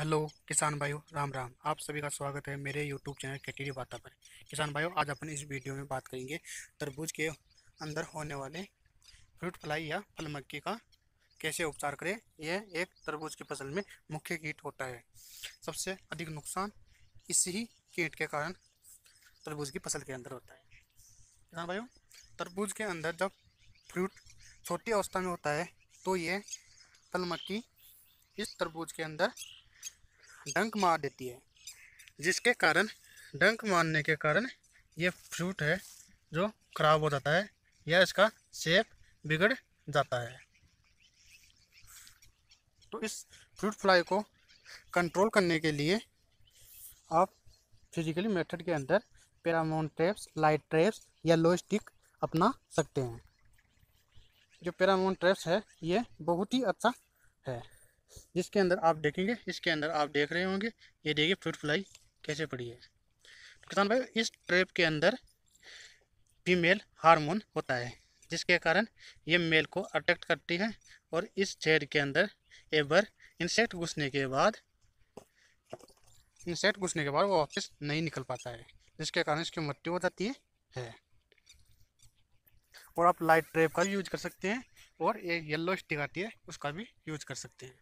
hello किसान भाइयों राम राम आप सभी का स्वागत है मेरे यूट्यूब चैनल कैटेरी बाता पर किसान भाइयों आज अपन इस वीडियो में बात करेंगे तरबूज के अंदर होने वाले फ्रूट फ्लाई या फल मक्की का कैसे उपचार करें यह एक तरबूज की फसल में मुख्य कीट होता है सबसे अधिक नुकसान इसी कीट के कारण तरबूज की फसल के अंदर होता है किसान भाइयों तरबूज के अंदर जब फ्रूट छोटी अवस्था में होता है तो ये फल मक्की इस तरबूज के अंदर डंक मार देती है जिसके कारण डंक मारने के कारण ये फ्रूट है जो ख़राब हो जाता है या इसका सेप बिगड़ जाता है तो इस फ्रूट फ्लाई को कंट्रोल करने के लिए आप फिजिकली मेथड के अंदर पैरामोन ट्रैप्स लाइट ट्रैप्स या लो स्टिक अपना सकते हैं जो पैरामोन ट्रैप्स है ये बहुत ही अच्छा है जिसके अंदर आप देखेंगे इसके अंदर आप देख रहे होंगे ये देखिए फ्रूट फ्लाई कैसे पड़ी है तो किसान भाई इस ट्रैप के अंदर फीमेल हार्मोन होता है जिसके कारण ये मेल को अट्रैक्ट करती है और इस शेड के अंदर एक बार इंसेक्ट घुसने के बाद इंसेक्ट घुसने के बाद वो वापस नहीं निकल पाता है जिसके कारण इसकी मृत्यु हो जाती है, है और आप लाइट ट्रेप का भी यूज कर सकते हैं और ये येलो स्टिक आती है उसका भी यूज कर सकते हैं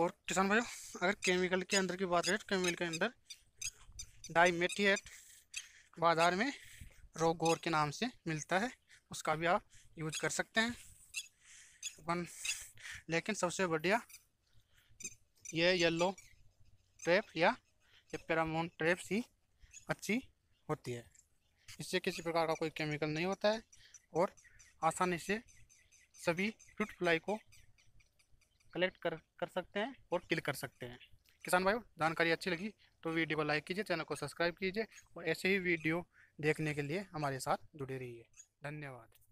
और किसान भाइयों अगर केमिकल के अंदर की बात करें तो केमिकल के अंदर डाईमेटिएट बाज़ार में रोगोर के नाम से मिलता है उसका भी आप यूज कर सकते हैं अपन लेकिन सबसे बढ़िया ये येलो ट्रैप या ये पैरामोन ट्रैप्स ही अच्छी होती है इससे किसी प्रकार का कोई केमिकल नहीं होता है और आसानी से सभी फ्रूट फ्लाई को कलेक्ट कर कर सकते हैं और क्लिक कर सकते हैं किसान भाइयों जानकारी अच्छी लगी तो वीडियो को लाइक कीजिए चैनल को सब्सक्राइब कीजिए और ऐसे ही वीडियो देखने के लिए हमारे साथ जुड़े रहिए धन्यवाद